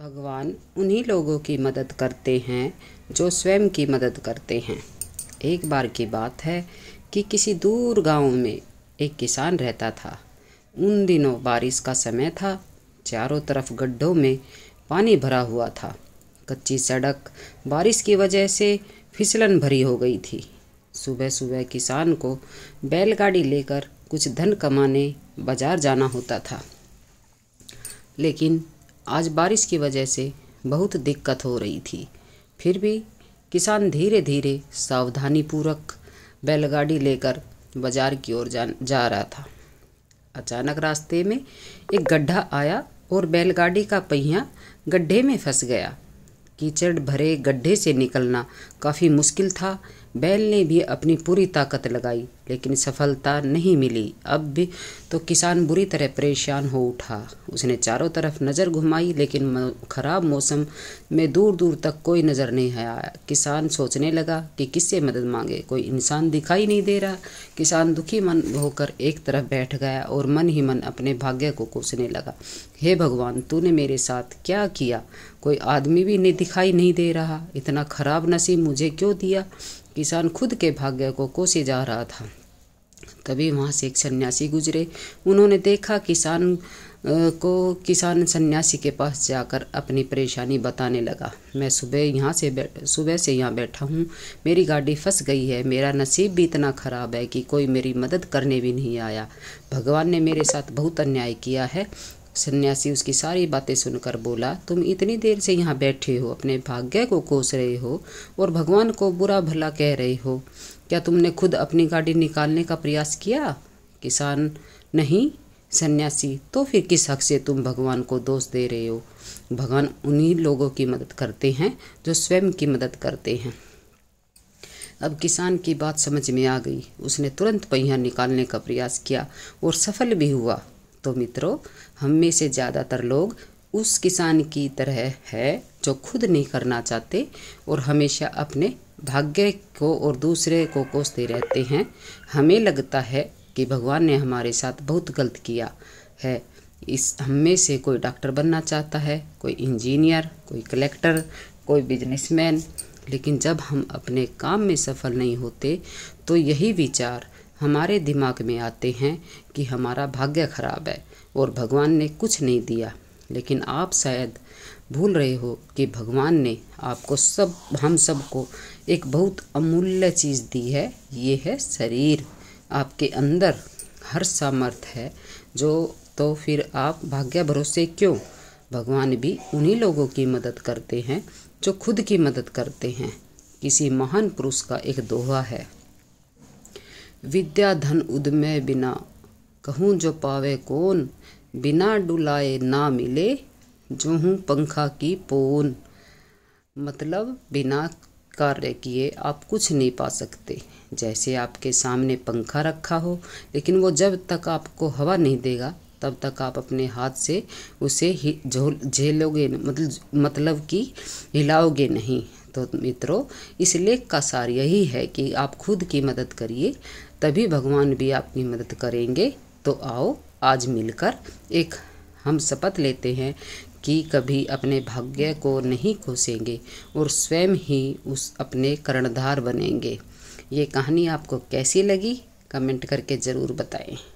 भगवान उन्हीं लोगों की मदद करते हैं जो स्वयं की मदद करते हैं एक बार की बात है कि किसी दूर गांव में एक किसान रहता था उन दिनों बारिश का समय था चारों तरफ गड्ढों में पानी भरा हुआ था कच्ची सड़क बारिश की वजह से फिसलन भरी हो गई थी सुबह सुबह किसान को बैलगाड़ी लेकर कुछ धन कमाने बाजार जाना होता था लेकिन आज बारिश की वजह से बहुत दिक्कत हो रही थी फिर भी किसान धीरे धीरे सावधानी पूर्वक बैलगाड़ी लेकर बाजार की ओर जा, जा रहा था अचानक रास्ते में एक गड्ढा आया और बैलगाड़ी का पहिया गड्ढे में फंस गया कीचड़ भरे गड्ढे से निकलना काफ़ी मुश्किल था बैल ने भी अपनी पूरी ताकत लगाई लेकिन सफलता नहीं मिली अब भी तो किसान बुरी तरह परेशान हो उठा उसने चारों तरफ नज़र घुमाई लेकिन ख़राब मौसम में दूर दूर तक कोई नज़र नहीं आया किसान सोचने लगा कि किससे मदद मांगे कोई इंसान दिखाई नहीं दे रहा किसान दुखी मन होकर एक तरफ बैठ गया और मन ही मन अपने भाग्य को कोसने लगा हे भगवान तूने मेरे साथ क्या किया कोई आदमी भी नहीं दिखाई नहीं दे रहा इतना ख़राब नसीब मुझे क्यों दिया किसान खुद के भाग्य को कोसे जा रहा था तभी वहाँ से एक सन्यासी गुजरे उन्होंने देखा किसान को किसान सन्यासी के पास जाकर अपनी परेशानी बताने लगा मैं सुबह यहाँ से सुबह से यहाँ बैठा हूँ मेरी गाड़ी फंस गई है मेरा नसीब भी इतना ख़राब है कि कोई मेरी मदद करने भी नहीं आया भगवान ने मेरे साथ बहुत अन्याय किया है सन्यासी उसकी सारी बातें सुनकर बोला तुम इतनी देर से यहाँ बैठे हो अपने भाग्य को कोस रहे हो और भगवान को बुरा भला कह रहे हो क्या तुमने खुद अपनी गाड़ी निकालने का प्रयास किया किसान नहीं सन्यासी तो फिर किस हक से तुम भगवान को दोष दे रहे हो भगवान उन्हीं लोगों की मदद करते हैं जो स्वयं की मदद करते हैं अब किसान की बात समझ में आ गई उसने तुरंत पहिया निकालने का प्रयास किया और सफल भी हुआ तो मित्रों हम में से ज़्यादातर लोग उस किसान की तरह है जो खुद नहीं करना चाहते और हमेशा अपने भाग्य को और दूसरे को कोसते रहते हैं हमें लगता है कि भगवान ने हमारे साथ बहुत गलत किया है इस हम में से कोई डॉक्टर बनना चाहता है कोई इंजीनियर कोई कलेक्टर कोई बिजनेसमैन लेकिन जब हम अपने काम में सफल नहीं होते तो यही विचार हमारे दिमाग में आते हैं कि हमारा भाग्य खराब है और भगवान ने कुछ नहीं दिया लेकिन आप शायद भूल रहे हो कि भगवान ने आपको सब हम सबको एक बहुत अमूल्य चीज़ दी है ये है शरीर आपके अंदर हर सामर्थ है जो तो फिर आप भाग्य भरोसे क्यों भगवान भी उन्हीं लोगों की मदद करते हैं जो खुद की मदद करते हैं किसी महान पुरुष का एक दोहा है विद्या धन उदमय बिना कहूँ जो पावे कौन बिना डुलाए ना मिले जो हूँ पंखा की पोन मतलब बिना कार्य किए आप कुछ नहीं पा सकते जैसे आपके सामने पंखा रखा हो लेकिन वो जब तक आपको हवा नहीं देगा तब तक आप अपने हाथ से उसे झेलोगे मतलब मतलब कि हिलाओगे नहीं तो मित्रों इस लेख का सार यही है कि आप खुद की मदद करिए तभी भगवान भी आपकी मदद करेंगे तो आओ आज मिलकर एक हम शपथ लेते हैं कि कभी अपने भाग्य को नहीं खोसेंगे और स्वयं ही उस अपने कर्णधार बनेंगे ये कहानी आपको कैसी लगी कमेंट करके ज़रूर बताएं